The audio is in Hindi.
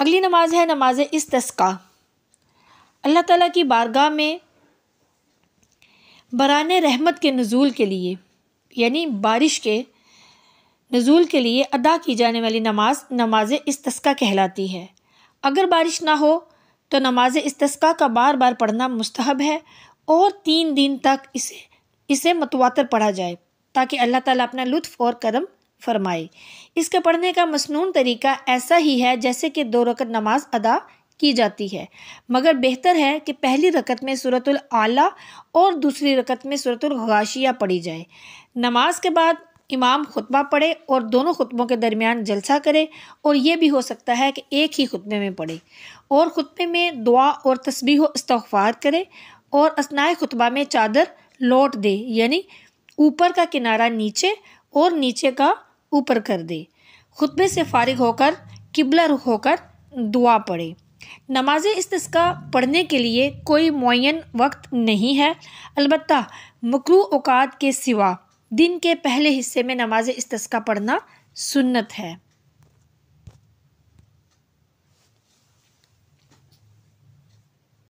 अगली नमाज है नमाज तस्का अल्लाह ताला की बारगाह में बरान रहमत के नज़ूल के लिए यानी बारिश के नज़ूल के लिए अदा की जाने वाली नमाज नमाज तस्का कहलाती है अगर बारिश ना हो तो नमाज तस्का का बार बार पढ़ना मुस्तहब है और तीन दिन तक इसे इसे मतवातर पढ़ा जाए ताकि अल्लाह ताला अपना लुत्फ़ और करम फरमाए इसके पढ़ने का मसनून तरीका ऐसा ही है जैसे कि दो रकत नमाज अदा की जाती है मगर बेहतर है कि पहली रकत में सूरतुल आला और दूसरी रकत में सूरतुल गाशिया पढ़ी जाए नमाज के बाद इमाम खुतबा पढ़े और दोनों खुतबों के दरमियान जलसा करे और यह भी हो सकता है कि एक ही खुतबे में पढ़े और खुतबे में दुआ और तस्बी इस्तफ़ार करे और असनाए खुतबा में चादर लौट दे यानी ऊपर का किनारा नीचे और नीचे का ऊपर कर दे खुतबे से फारिग होकर किबला रुख होकर दुआ पढ़े नमाज इसका पढ़ने के लिए कोई मुन वक्त नहीं है अलबत् मकरू अवकात के सिवा दिन के पहले हिस्से में नमाज इसका पढ़ना सुन्नत है